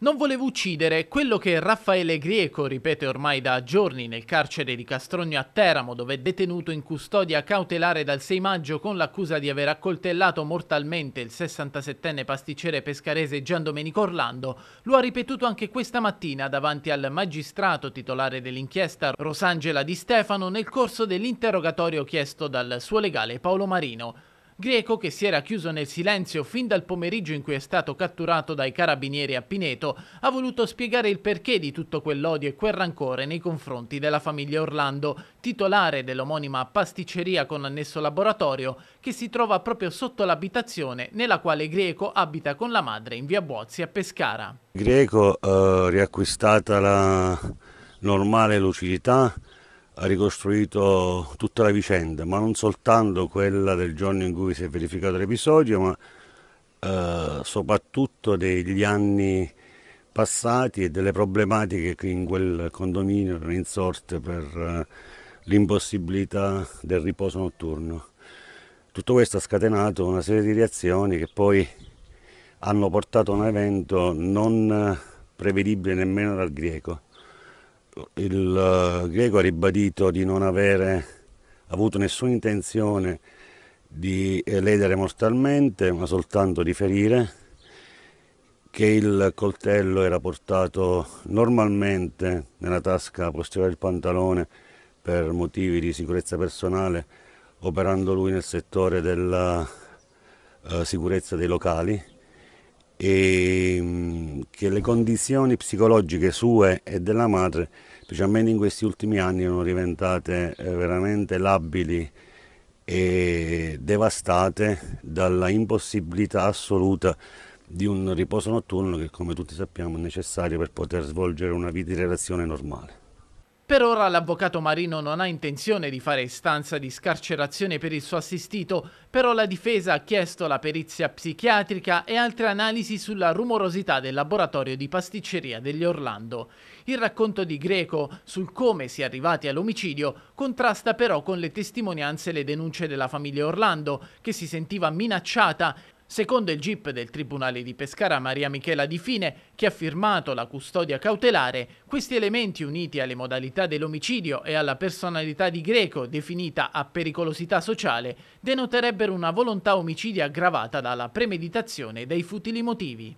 Non volevo uccidere, quello che Raffaele Grieco ripete ormai da giorni nel carcere di Castrogno a Teramo, dove è detenuto in custodia cautelare dal 6 maggio con l'accusa di aver accoltellato mortalmente il 67enne pasticcere pescarese Gian Domenico Orlando, lo ha ripetuto anche questa mattina davanti al magistrato titolare dell'inchiesta Rosangela Di Stefano nel corso dell'interrogatorio chiesto dal suo legale Paolo Marino greco che si era chiuso nel silenzio fin dal pomeriggio in cui è stato catturato dai carabinieri a Pineto, ha voluto spiegare il perché di tutto quell'odio e quel rancore nei confronti della famiglia Orlando, titolare dell'omonima pasticceria con annesso laboratorio, che si trova proprio sotto l'abitazione nella quale Greco abita con la madre in via Buozzi a Pescara. Greco eh, riacquistata la normale lucidità, ha ricostruito tutta la vicenda, ma non soltanto quella del giorno in cui si è verificato l'episodio, ma eh, soprattutto degli anni passati e delle problematiche che in quel condominio erano insorte per eh, l'impossibilità del riposo notturno. Tutto questo ha scatenato una serie di reazioni che poi hanno portato a un evento non eh, prevedibile nemmeno dal greco il eh, greco ha ribadito di non avere avuto nessuna intenzione di ledere mortalmente, ma soltanto di ferire, che il coltello era portato normalmente nella tasca posteriore del pantalone per motivi di sicurezza personale, operando lui nel settore della uh, sicurezza dei locali e mm, perché le condizioni psicologiche sue e della madre, specialmente in questi ultimi anni, sono diventate eh, veramente labili e devastate dalla impossibilità assoluta di un riposo notturno che come tutti sappiamo è necessario per poter svolgere una vita di relazione normale. Per ora l'avvocato Marino non ha intenzione di fare istanza di scarcerazione per il suo assistito, però la difesa ha chiesto la perizia psichiatrica e altre analisi sulla rumorosità del laboratorio di pasticceria degli Orlando. Il racconto di Greco sul come si è arrivati all'omicidio contrasta però con le testimonianze e le denunce della famiglia Orlando, che si sentiva minacciata Secondo il GIP del Tribunale di Pescara Maria Michela Di Fine, che ha firmato la custodia cautelare, questi elementi uniti alle modalità dell'omicidio e alla personalità di Greco, definita a pericolosità sociale, denoterebbero una volontà omicidia aggravata dalla premeditazione dei futili motivi.